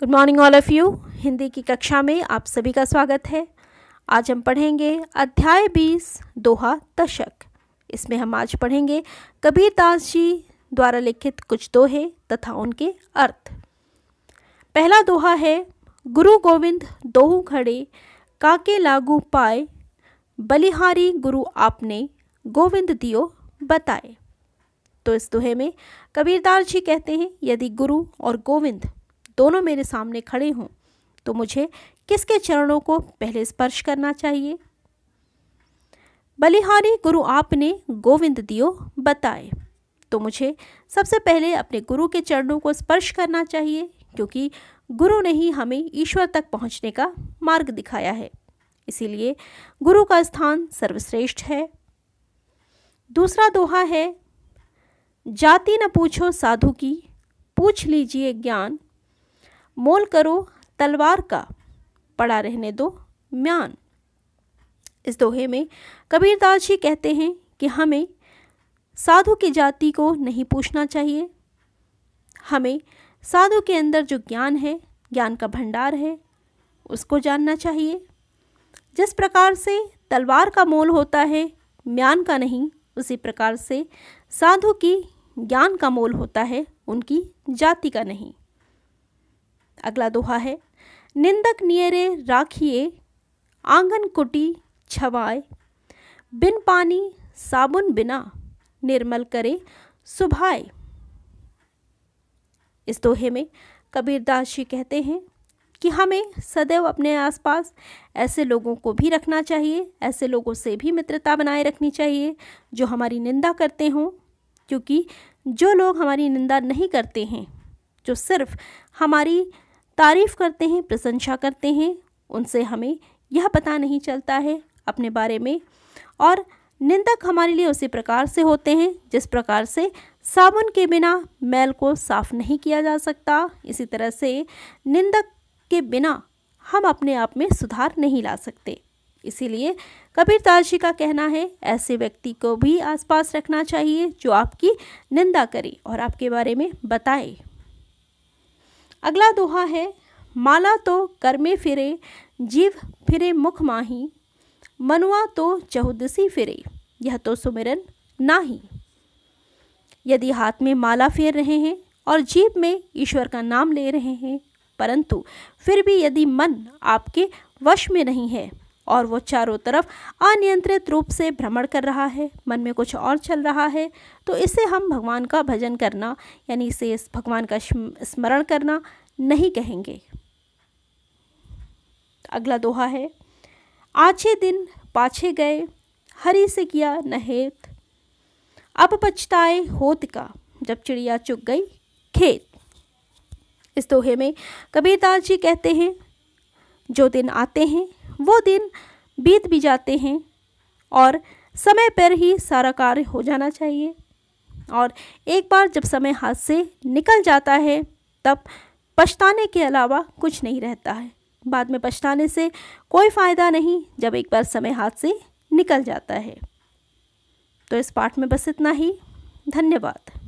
good morning all of you Hindi की कक्षा में आप सभी का स्वागत है आज हम पढ़ेंगे अध्याय बीस दोहा दशक इसमें हम आज पढ़ेंगे कबीर दास जी द्वारा लिखित कुछ दोहे तथा उनके अर्थ पहला दोहा है गुरु गोविंद दोहू खड़े काके लागू पाए बलिहारी गुरु आपने गोविंद दियो बताए तो इस दोहे में कबीरदास जी कहते हैं यदि गुरु और गोविंद दोनों मेरे सामने खड़े हों तो मुझे किसके चरणों को पहले स्पर्श करना चाहिए बलिहारी गुरु आपने गोविंद दियो बताए तो मुझे सबसे पहले अपने गुरु के चरणों को स्पर्श करना चाहिए क्योंकि गुरु ने ही हमें ईश्वर तक पहुंचने का मार्ग दिखाया है इसीलिए गुरु का स्थान सर्वश्रेष्ठ है दूसरा दोहा है जाति न पूछो साधु की पूछ लीजिए ज्ञान मोल करो तलवार का पड़ा रहने दो म्यान इस दोहे में कबीरदास जी कहते हैं कि हमें साधु की जाति को नहीं पूछना चाहिए हमें साधु के अंदर जो ज्ञान है ज्ञान का भंडार है उसको जानना चाहिए जिस प्रकार से तलवार का मोल होता है म्यान का नहीं उसी प्रकार से साधु की ज्ञान का मोल होता है उनकी जाति का नहीं अगला दोहा है निंदक नियरे राखिए आंगन कुटी छवाए बिन पानी साबुन बिना निर्मल करे सुभाए इस दोहे में कबीरदास जी कहते हैं कि हमें सदैव अपने आसपास ऐसे लोगों को भी रखना चाहिए ऐसे लोगों से भी मित्रता बनाए रखनी चाहिए जो हमारी निंदा करते हों क्योंकि जो लोग हमारी निंदा नहीं करते हैं जो सिर्फ हमारी तारीफ़ करते हैं प्रशंसा करते हैं उनसे हमें यह पता नहीं चलता है अपने बारे में और निंदक हमारे लिए उसी प्रकार से होते हैं जिस प्रकार से साबुन के बिना मैल को साफ नहीं किया जा सकता इसी तरह से निंदक के बिना हम अपने आप में सुधार नहीं ला सकते इसीलिए कबीर ताजी का कहना है ऐसे व्यक्ति को भी आसपास रखना चाहिए जो आपकी निंदा करे और आपके बारे में बताए अगला दोहा है माला तो कर में फिरे जीव फिरे मुख माही मनुआ तो चहुदसी फिरे यह तो सुमिरन नाही यदि हाथ में माला फेर रहे हैं और जीव में ईश्वर का नाम ले रहे हैं परंतु फिर भी यदि मन आपके वश में नहीं है और वो चारों तरफ अनियंत्रित रूप से भ्रमण कर रहा है मन में कुछ और चल रहा है तो इसे हम भगवान का भजन करना यानी इसे इस भगवान का स्मरण करना नहीं कहेंगे अगला दोहा है आछे दिन पाछे गए हरी से किया नहेत अब पछताए होत का जब चिड़िया चुग गई खेत इस दोहे में कबीरदास जी कहते हैं जो दिन आते हैं वो दिन बीत भी जाते हैं और समय पर ही सारा कार्य हो जाना चाहिए और एक बार जब समय हाथ से निकल जाता है तब पछताने के अलावा कुछ नहीं रहता है बाद में पछताने से कोई फ़ायदा नहीं जब एक बार समय हाथ से निकल जाता है तो इस पाठ में बस इतना ही धन्यवाद